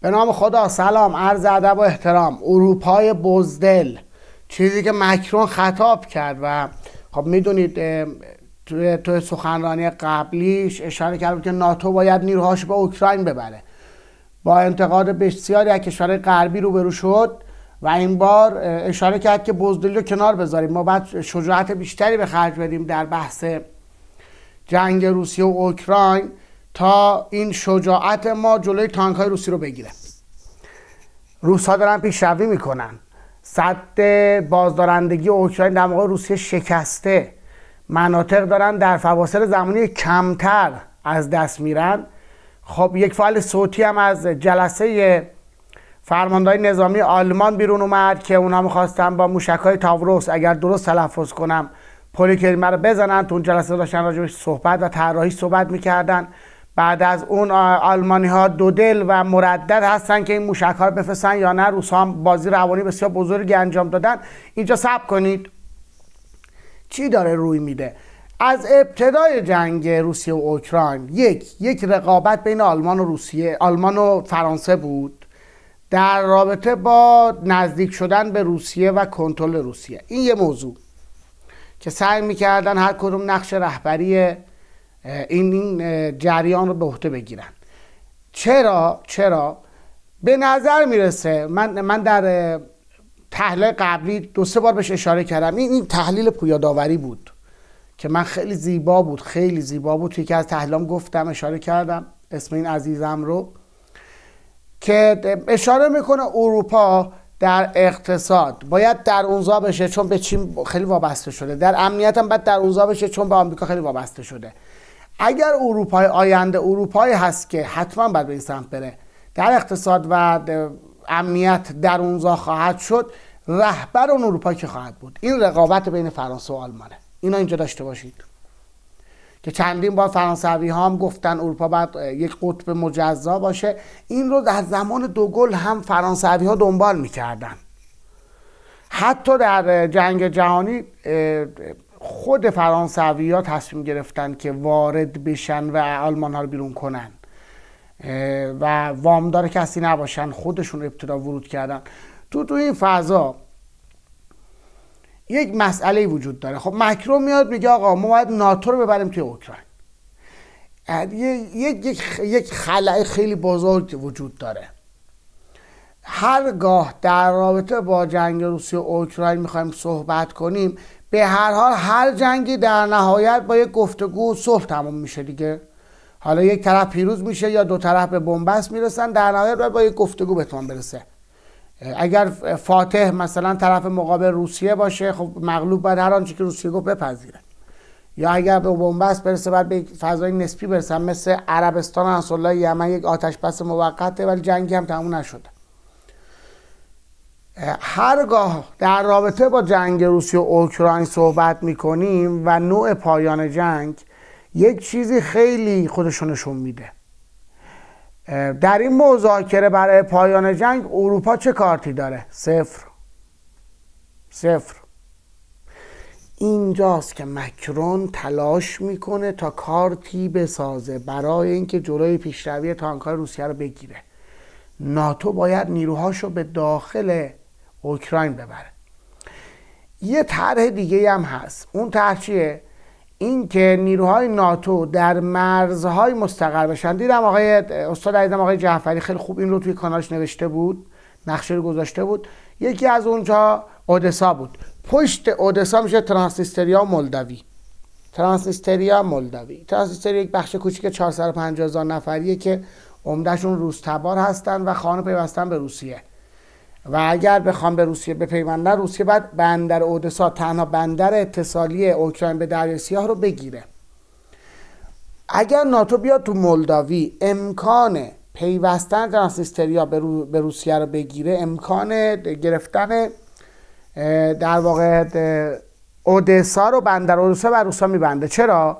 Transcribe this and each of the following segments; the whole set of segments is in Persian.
به نام خدا سلام عرض ادب و احترام اروپای بزدل چیزی که مکرون خطاب کرد و خب میدونید توی, سخنرانی قبلیش اشاره کرد که ناتو باید نیروهاش به اوکراین ببره با انتقاد بسیاری از کشورهای غربی روبرو شد و این بار اشاره کرد که بزدلی رو کنار بذاریم ما باید شجاعت بیشتری به خرج بدیم در بحث جنگ روسیه و اوکراین تا این شجاعت ما جلوی تانک های روسی رو بگیره روس ها دارن پیشروی میکنن سد بازدارندگی اوکراین در موقع روسیه شکسته مناطق دارن در فواصل زمانی کمتر از دست میرن خب یک فعال صوتی هم از جلسه فرماندهای نظامی آلمان بیرون اومد که اونا میخواستن با موشک های تاوروس اگر درست تلفظ کنم کریمه رو بزنن تو اون جلسه داشتن راجبش صحبت و طراحی صحبت میکردن بعد از اون آلمانی ها دو دل و مردد هستن که این موشک ها رو بفرستن یا نه روس ها بازی روانی بسیار بزرگی انجام دادن اینجا سب کنید چی داره روی میده از ابتدای جنگ روسیه و اوکراین یک یک رقابت بین آلمان و روسیه آلمان و فرانسه بود در رابطه با نزدیک شدن به روسیه و کنترل روسیه این یه موضوع که سعی میکردن هر کدوم نقش رهبری این جریان رو به عهده بگیرن چرا چرا به نظر میرسه من من در تحلیل قبلی دو سه بار بهش اشاره کردم این این تحلیل پویاداوری بود که من خیلی زیبا بود خیلی زیبا بود توی که از تحلیلام گفتم اشاره کردم اسم این عزیزم رو که اشاره میکنه اروپا در اقتصاد باید در اونزا بشه چون به چین خیلی وابسته شده در امنیت هم باید در اونزا بشه چون به آمریکا خیلی وابسته شده اگر اروپای آینده اروپایی هست که حتما باید به این سمت بره در اقتصاد و امنیت در اونجا خواهد شد رهبر اون اروپا که خواهد بود این رقابت بین فرانسه و آلمانه اینا اینجا داشته باشید که چندین بار فرانسوی ها هم گفتن اروپا باید یک قطب مجزا باشه این رو در زمان دو گل هم فرانسوی ها دنبال میکردن حتی در جنگ جهانی خود فرانسوی ها تصمیم گرفتن که وارد بشن و آلمان ها رو بیرون کنن و وامدار کسی نباشن خودشون ابتدا ورود کردن تو تو این فضا یک مسئله وجود داره خب مکرو میاد میگه آقا ما باید ناتو رو ببریم توی اوکراین یک یک خلعه خیلی بزرگ وجود داره هرگاه در رابطه با جنگ روسیه و اوکراین میخوایم صحبت کنیم به هر حال هر جنگی در نهایت با یک گفتگو و صلح تموم میشه دیگه حالا یک طرف پیروز میشه یا دو طرف به بنبست میرسن در نهایت با یک گفتگو به برسه اگر فاتح مثلا طرف مقابل روسیه باشه خب مغلوب باید هر آنچه که روسیه گفت بپذیره یا اگر به بنبست برسه بعد به فضای نسبی برسن مثل عربستان و یمن یک آتش بس موقته ولی جنگی هم تموم نشده هرگاه در رابطه با جنگ روسیه و اوکراین صحبت میکنیم و نوع پایان جنگ یک چیزی خیلی خودشونشون میده در این مذاکره برای پایان جنگ اروپا چه کارتی داره؟ صفر صفر اینجاست که مکرون تلاش میکنه تا کارتی بسازه برای اینکه جلوی پیشروی تانکای روسیه رو بگیره ناتو باید نیروهاش رو به داخل اوکراین ببره یه طرح دیگه هم هست اون طرح چیه که نیروهای ناتو در مرزهای مستقر بشن دیدم آقای استاد عزیزم آقای جعفری خیلی خوب این رو توی کانالش نوشته بود نقشه رو گذاشته بود یکی از اونجا اودسا بود پشت اودسا میشه ترانسنیستریا مولداوی ترانسنیستریا مولداوی ترانسنیستریا یک بخش کوچیک 450 هزار نفریه که عمدهشون تبار هستن و خانه پیوستن به روسیه و اگر بخوام به روسیه بپیوندن روسیه باید بندر اودسا تنها بندر اتصالی اوکراین به دریای سیاه رو بگیره اگر ناتو بیاد تو مولداوی امکان پیوستن ترانسنیستریا به, به روسیه رو بگیره امکان گرفتن در واقع اودسا رو بندر اودسا و روسا میبنده چرا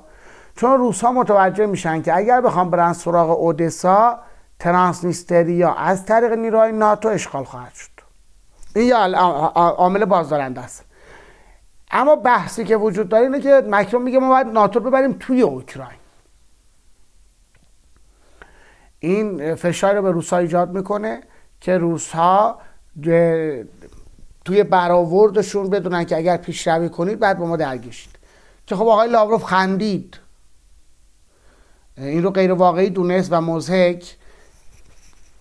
چون روسا متوجه میشن که اگر بخوام برن سراغ اودسا ترانسنیستریا از طریق نیروهای ناتو اشغال خواهد شد این یا عامل بازدارنده است اما بحثی که وجود داره اینه که مکرون میگه ما باید ناتو ببریم توی اوکراین این فشار رو به روس ایجاد میکنه که روسها توی برآوردشون بدونن که اگر پیشروی کنید بعد با ما درگشید که خب آقای لاوروف خندید این رو غیر واقعی دونست و مزهک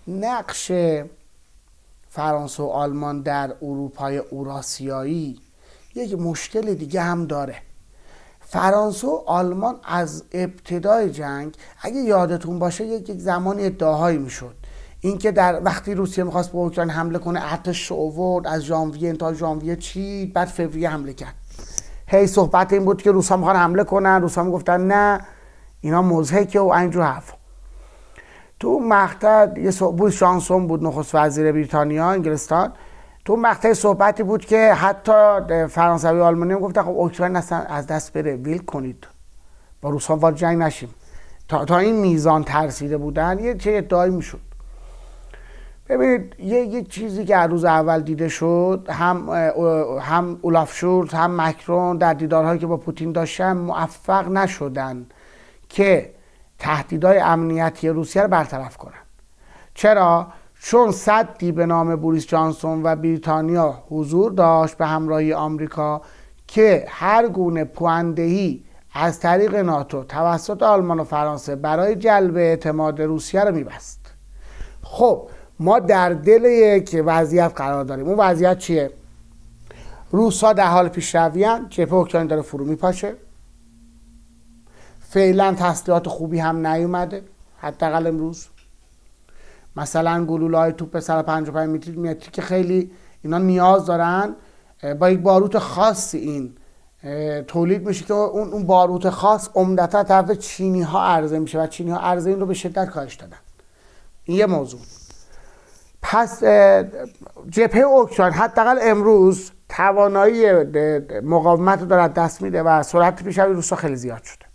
نقش فرانسه و آلمان در اروپای اوراسیایی یک مشکل دیگه هم داره فرانسه و آلمان از ابتدای جنگ اگه یادتون باشه یک زمانی ادعاهایی میشد اینکه در وقتی روسیه میخواست به اوکراین حمله کنه ارتش اوورد از ژانویه تا ژانویه چی بعد فوریه حمله کرد هی صحبت این بود که روسا میخوان حمله کنن روسا میگفتن نه اینا مزهکه و اینجور حرفا تو یه بود شانسون بود نخست وزیر بریتانیا انگلستان تو مقطع صحبتی بود که حتی فرانسوی آلمانی هم گفت خب اوکراین از دست بره ویل کنید با روسان وارد جنگ نشیم تا, این میزان ترسیده بودن یه چه ادعایی میشد ببینید یه, یه چیزی که از روز اول دیده شد هم هم اولاف هم مکرون در دیدارهایی که با پوتین داشتن موفق نشدن که تهدیدهای امنیتی روسیه رو برطرف کنند چرا چون صدی به نام بوریس جانسون و بریتانیا حضور داشت به همراهی آمریکا که هر گونه پواندهی از طریق ناتو توسط آلمان و فرانسه برای جلب اعتماد روسیه رو میبست خب ما در دل یک وضعیت قرار داریم اون وضعیت چیه روسا در حال پیشرویان جبهه اوکراین داره فرو میپاشه فعلا تسلیحات خوبی هم نیومده حداقل امروز مثلا گلوله های توپ سر 55 متری که خیلی اینا نیاز دارن با یک باروت خاصی این تولید میشه که اون اون باروت خاص عمدتا طرف چینی ها عرضه میشه و چینی ها عرضه این رو به شدت کاهش دادن این یه موضوع پس جبهه اوکراین حداقل امروز توانایی مقاومت رو دارد دست میده و سرعت پیشروی روسا خیلی زیاد شده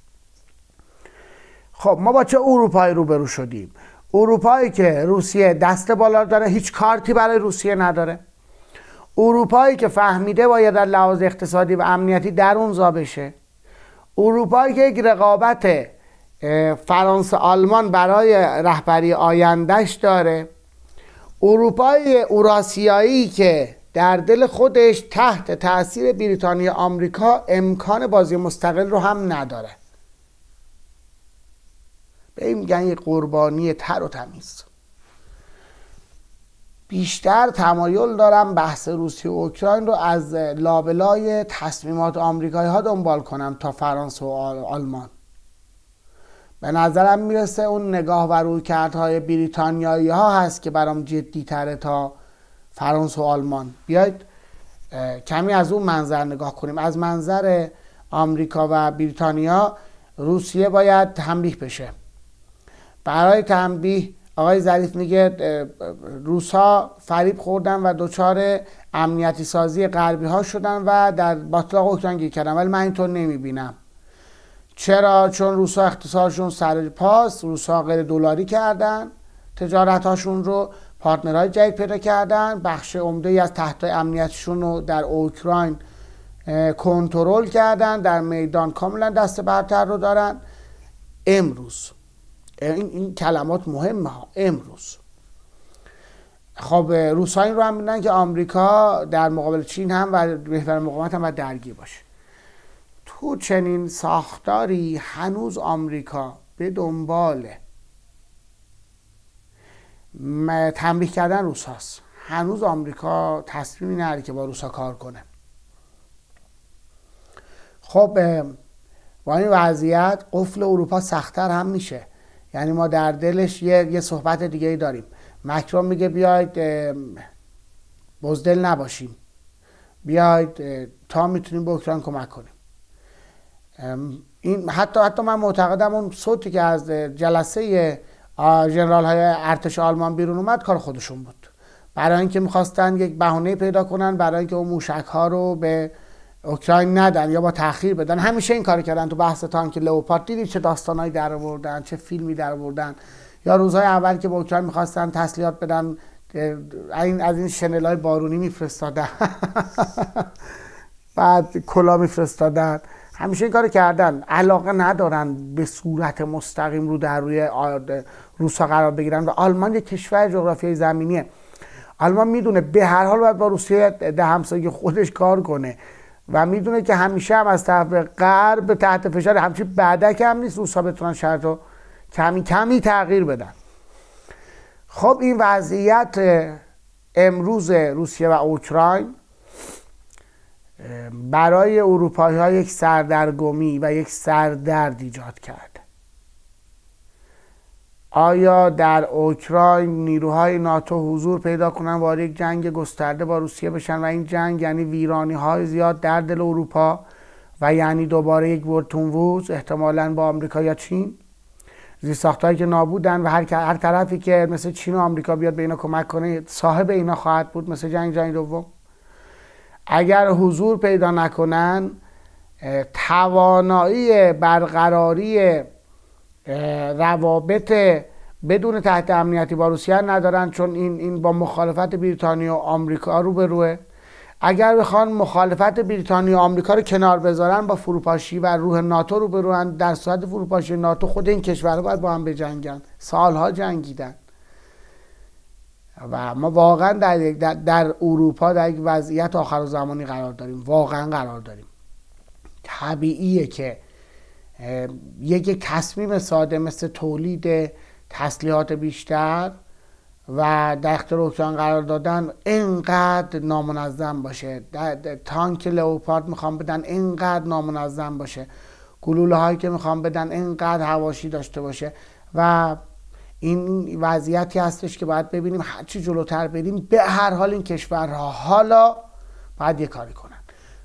خب ما با چه اروپایی روبرو شدیم اروپایی که روسیه دست بالا داره هیچ کارتی برای روسیه نداره اروپایی که فهمیده باید در لحاظ اقتصادی و امنیتی در اونزا بشه اروپایی که یک رقابت فرانسه آلمان برای رهبری آیندهش داره اروپای اوراسیایی که در دل خودش تحت تاثیر بریتانیا آمریکا امکان بازی مستقل رو هم نداره به این میگن یه قربانی تر و تمیز بیشتر تمایل دارم بحث روسیه و اوکراین رو از لابلای تصمیمات آمریکایی ها دنبال کنم تا فرانسه و آلمان به نظرم میرسه اون نگاه و روی کردهای بریتانیایی ها هست که برام جدی تره تا فرانسه و آلمان بیاید کمی از اون منظر نگاه کنیم از منظر آمریکا و بریتانیا روسیه باید تنبیه بشه برای تنبیه آقای ظریف میگه روسا فریب خوردن و دچار امنیتی سازی غربی ها شدن و در باطلاق اوکراین گیر کردن ولی من اینطور نمیبینم چرا چون روسا اقتصادشون سر پاس روسا غیر دلاری کردن تجارت هاشون رو پارتنرهای جدید پیدا کردن بخش عمده ای از تحت امنیتشون رو در اوکراین کنترل کردن در میدان کاملا دست برتر رو دارن امروز این, این کلمات مهمه ها امروز خب روس این رو هم میدن که آمریکا در مقابل چین هم و محور مقامت هم و درگیر باشه تو چنین ساختاری هنوز آمریکا به دنبال تنبیه کردن روس هست. هنوز آمریکا تصمیمی نره که با روسا کار کنه خب با این وضعیت قفل اروپا سختتر هم میشه یعنی ما در دلش یه, یه صحبت دیگه ای داریم مکرون میگه بیاید بزدل نباشیم بیاید تا میتونیم به اوکراین کمک کنیم این حتی حتی من معتقدم اون صوتی که از جلسه جنرال های ارتش آلمان بیرون اومد کار خودشون بود برای اینکه میخواستن یک بهانه پیدا کنن برای اینکه اون موشک ها رو به اوکراین ندن یا با تاخیر بدن همیشه این کار کردن تو بحث تانک لوپارد دیدید چه داستانایی در آوردن چه فیلمی در آوردن یا روزهای اول که با اوکراین میخواستن تسلیحات بدن این از این شنل های بارونی میفرستادن بعد کلا میفرستادن همیشه این کار کردن علاقه ندارن به صورت مستقیم رو در روی روسا قرار بگیرن و آلمان یک کشور جغرافیای زمینیه آلمان میدونه به هر حال باید با روسیه ده همسایه خودش کار کنه و میدونه که همیشه هم از طرف غرب تحت فشار همچی بعدک هم نیست روسا بتونن شرط رو کمی کمی تغییر بدن خب این وضعیت امروز روسیه و اوکراین برای اروپایی ها یک سردرگمی و یک سردرد ایجاد کرد آیا در اوکراین نیروهای ناتو حضور پیدا کنند وارد یک جنگ گسترده با روسیه بشن و این جنگ یعنی ویرانی های زیاد در دل اروپا و یعنی دوباره یک ووز احتمالا با آمریکا یا چین زیر هایی که نابودن و هر, هر طرفی که مثل چین و آمریکا بیاد به اینا کمک کنه صاحب اینا خواهد بود مثل جنگ جنگ دوم اگر حضور پیدا نکنن توانایی برقراری روابط بدون تحت امنیتی با روسیه ندارن چون این این با مخالفت بریتانیا و آمریکا روه اگر بخوان مخالفت بریتانیا و آمریکا رو کنار بذارن با فروپاشی و روح ناتو بروند در صورت فروپاشی ناتو خود این کشورها باید با هم بجنگن سالها جنگیدن و ما واقعا در, در, در اروپا در یک وضعیت آخر زمانی قرار داریم واقعا قرار داریم طبیعیه که یک تصمیم ساده مثل تولید تسلیحات بیشتر و در اختیار قرار دادن اینقدر نامنظم باشه تانک لئوپارد میخوام بدن اینقدر نامنظم باشه گلوله هایی که میخوام بدن اینقدر هواشی داشته باشه و این وضعیتی هستش که باید ببینیم هرچی جلوتر بریم به هر حال این کشورها حالا باید یه کاری کنن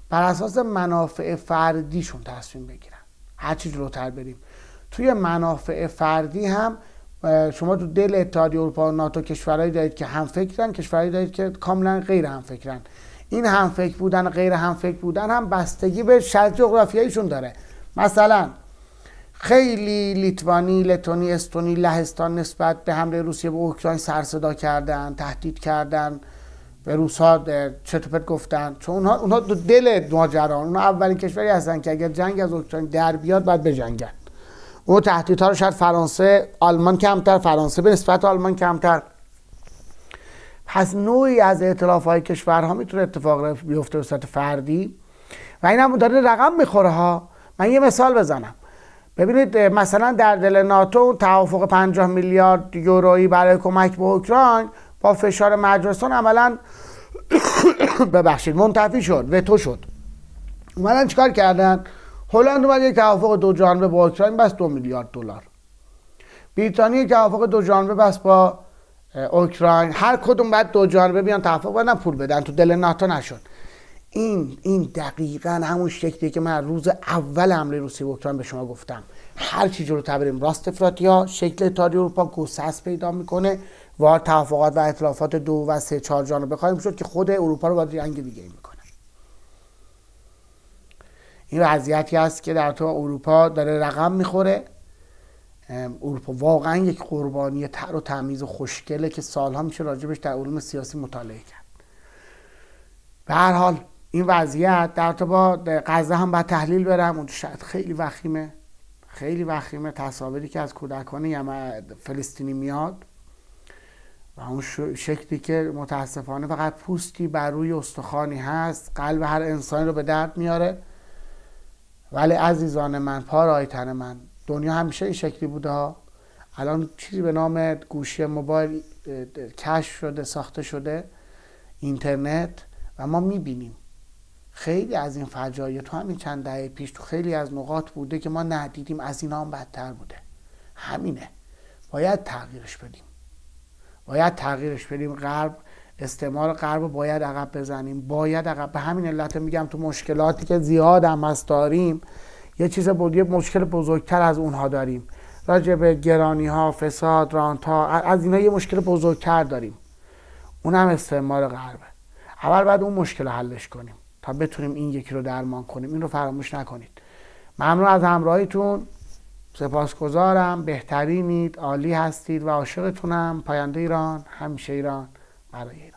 بر اساس منافع فردیشون تصمیم بگیرن هرچی جلوتر بریم توی منافع فردی هم شما تو دل اتحادیه اروپا و ناتو کشورهایی دارید که هم فکرن کشورهایی دارید که کاملا غیر هم فکرن این هم فکر بودن غیر هم فکر بودن هم بستگی به شرط جغرافیاییشون داره مثلا خیلی لیتوانی، لتونی، استونی، لهستان نسبت به حمله روسیه به اوکراین سر صدا کردن، تهدید کردن، به روس ها گفتن چون اونها اونها دو دل ماجران اونها اولین کشوری هستن که اگر جنگ از اوکراین در بیاد باید بجنگن اون تهدیدها رو شاید فرانسه آلمان کمتر فرانسه به نسبت آلمان کمتر پس نوعی از اعتلاف های کشورها میتونه اتفاق بیفته به فردی و این هم داره رقم میخوره ها من یه مثال بزنم ببینید مثلا در دل ناتو توافق 50 میلیارد یورویی برای کمک به اوکراین فشار مجلسان عملا ببخشید منتفی شد تو شد اومدن چیکار کردن هلند اومد یک توافق دو جانبه با اوکراین بس دو میلیارد دلار بریتانیا یک توافق دو جانبه بس با اوکراین هر کدوم بعد دو جانبه بیان توافق بدن پول بدن تو دل ناتو نشد این این دقیقا همون شکلی که من روز اول حمله روسیه به اوکراین به شما گفتم هر چی جلو تبریم راست افراطی ها شکل تاری اروپا گسست پیدا میکنه وارد توافقات و اطلافات دو و سه چهار رو خواهیم شد که خود اروپا رو باید رنگ دیگه میکنه این وضعیتی است که در تو اروپا داره رقم میخوره اروپا واقعا یک قربانی تر و تمیز و خوشگله که سالها میشه راجبش در علوم سیاسی مطالعه کرد به هر حال این وضعیت در تو با غزه هم باید تحلیل برم اون شاید خیلی وخیمه خیلی وخیمه تصاویری که از کودکان فلسطینی میاد و اون شکلی که متاسفانه فقط پوستی بر روی استخوانی هست قلب هر انسانی رو به درد میاره ولی عزیزان من پار آیتن من دنیا همیشه این شکلی بوده ها الان چیزی به نام گوشی موبایل کشف شده ساخته شده اینترنت و ما میبینیم خیلی از این فجایع تو همین چند دهه پیش تو خیلی از نقاط بوده که ما ندیدیم از اینا هم بدتر بوده همینه باید تغییرش بدیم باید تغییرش بدیم غرب استعمار غرب باید عقب بزنیم باید عقب به همین علت میگم تو مشکلاتی که زیاد هم داریم یه چیز بود یه مشکل بزرگتر از اونها داریم راجع به گرانی ها فساد رانت ها از اینا یه مشکل بزرگتر داریم اونم هم استعمار غربه اول بعد اون مشکل حلش کنیم تا بتونیم این یکی رو درمان کنیم این رو فراموش نکنید ممنون از همراهیتون سپاسگزارم بهترینید عالی هستید و عاشقتونم پاینده ایران همیشه ایران برای ایران